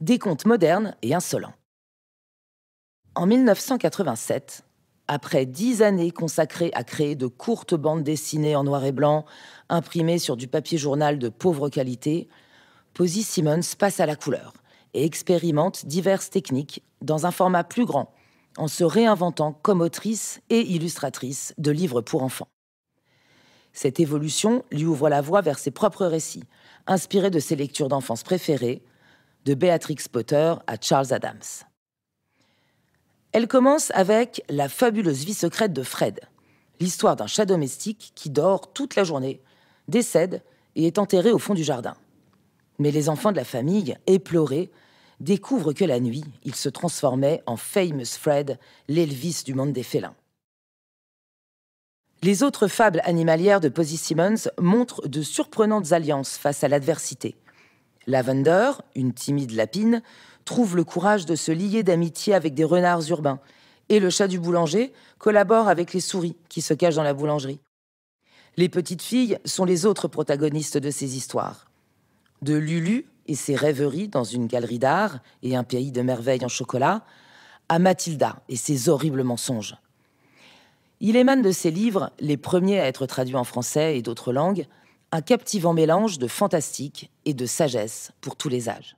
Des contes modernes et insolents. En 1987, après dix années consacrées à créer de courtes bandes dessinées en noir et blanc, imprimées sur du papier journal de pauvre qualité, Posy Simmons passe à la couleur et expérimente diverses techniques dans un format plus grand, en se réinventant comme autrice et illustratrice de livres pour enfants. Cette évolution lui ouvre la voie vers ses propres récits, inspirés de ses lectures d'enfance préférées, de Beatrix Potter à Charles Adams. Elle commence avec La fabuleuse vie secrète de Fred, l'histoire d'un chat domestique qui dort toute la journée, décède et est enterré au fond du jardin. Mais les enfants de la famille, éplorés, découvrent que la nuit, il se transformait en Famous Fred, l'Elvis du monde des félins. Les autres fables animalières de Posy Simmons montrent de surprenantes alliances face à l'adversité, Lavender, une timide lapine, trouve le courage de se lier d'amitié avec des renards urbains, et le chat du boulanger collabore avec les souris qui se cachent dans la boulangerie. Les petites filles sont les autres protagonistes de ces histoires. De Lulu et ses rêveries dans une galerie d'art et un pays de merveilles en chocolat, à Mathilda et ses horribles mensonges. Il émane de ses livres, les premiers à être traduits en français et d'autres langues, un captivant mélange de fantastique et de sagesse pour tous les âges.